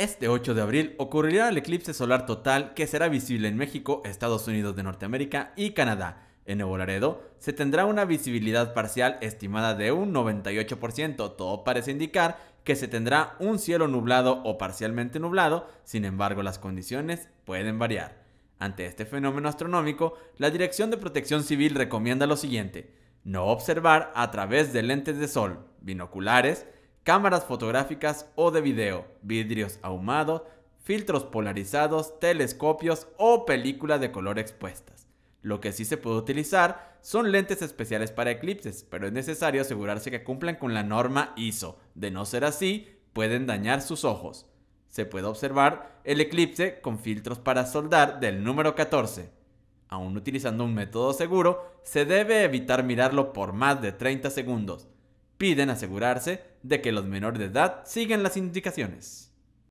Este 8 de abril ocurrirá el eclipse solar total que será visible en México, Estados Unidos de Norteamérica y Canadá. En Nuevo Laredo se tendrá una visibilidad parcial estimada de un 98%, todo parece indicar que se tendrá un cielo nublado o parcialmente nublado, sin embargo las condiciones pueden variar. Ante este fenómeno astronómico, la Dirección de Protección Civil recomienda lo siguiente, no observar a través de lentes de sol, binoculares, cámaras fotográficas o de video, vidrios ahumados, filtros polarizados, telescopios o películas de color expuestas. Lo que sí se puede utilizar son lentes especiales para eclipses, pero es necesario asegurarse que cumplan con la norma ISO. De no ser así, pueden dañar sus ojos. Se puede observar el eclipse con filtros para soldar del número 14. Aún utilizando un método seguro, se debe evitar mirarlo por más de 30 segundos piden asegurarse de que los menores de edad siguen las indicaciones.